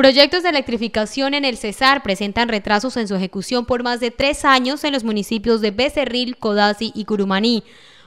Proyectos de electrificación en el Cesar presentan retrasos en su ejecución por más de tres años en los municipios de Becerril, Codazzi y Curumaní.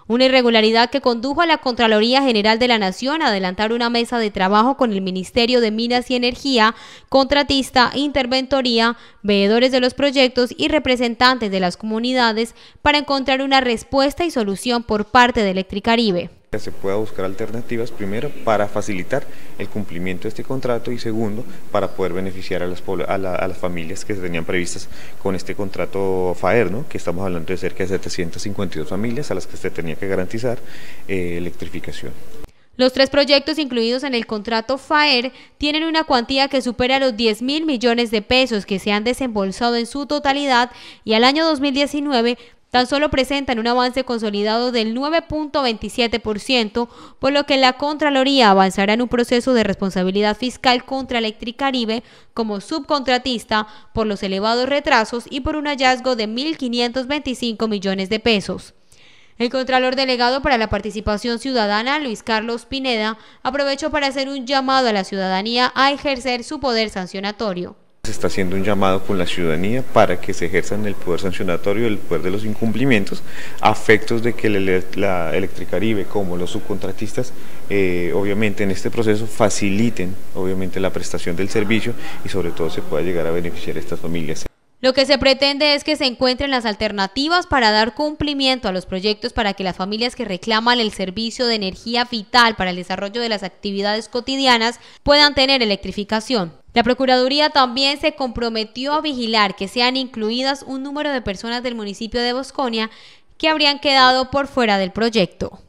Una irregularidad que condujo a la Contraloría General de la Nación a adelantar una mesa de trabajo con el Ministerio de Minas y Energía, contratista, interventoría, veedores de los proyectos y representantes de las comunidades para encontrar una respuesta y solución por parte de Electricaribe se pueda buscar alternativas, primero, para facilitar el cumplimiento de este contrato y segundo, para poder beneficiar a las, a las familias que se tenían previstas con este contrato FAER, ¿no? que estamos hablando de cerca de 752 familias a las que se tenía que garantizar eh, electrificación. Los tres proyectos incluidos en el contrato FAER tienen una cuantía que supera los 10 mil millones de pesos que se han desembolsado en su totalidad y al año 2019 tan solo presentan un avance consolidado del 9.27%, por lo que la Contraloría avanzará en un proceso de responsabilidad fiscal contra Electricaribe como subcontratista por los elevados retrasos y por un hallazgo de 1.525 millones de pesos. El Contralor Delegado para la Participación Ciudadana, Luis Carlos Pineda, aprovechó para hacer un llamado a la ciudadanía a ejercer su poder sancionatorio. Se está haciendo un llamado con la ciudadanía para que se ejerzan el poder sancionatorio, el poder de los incumplimientos, afectos de que la Electricaribe como los subcontratistas, eh, obviamente en este proceso faciliten obviamente la prestación del servicio y sobre todo se pueda llegar a beneficiar a estas familias. Lo que se pretende es que se encuentren las alternativas para dar cumplimiento a los proyectos para que las familias que reclaman el servicio de energía vital para el desarrollo de las actividades cotidianas puedan tener electrificación. La Procuraduría también se comprometió a vigilar que sean incluidas un número de personas del municipio de Bosconia que habrían quedado por fuera del proyecto.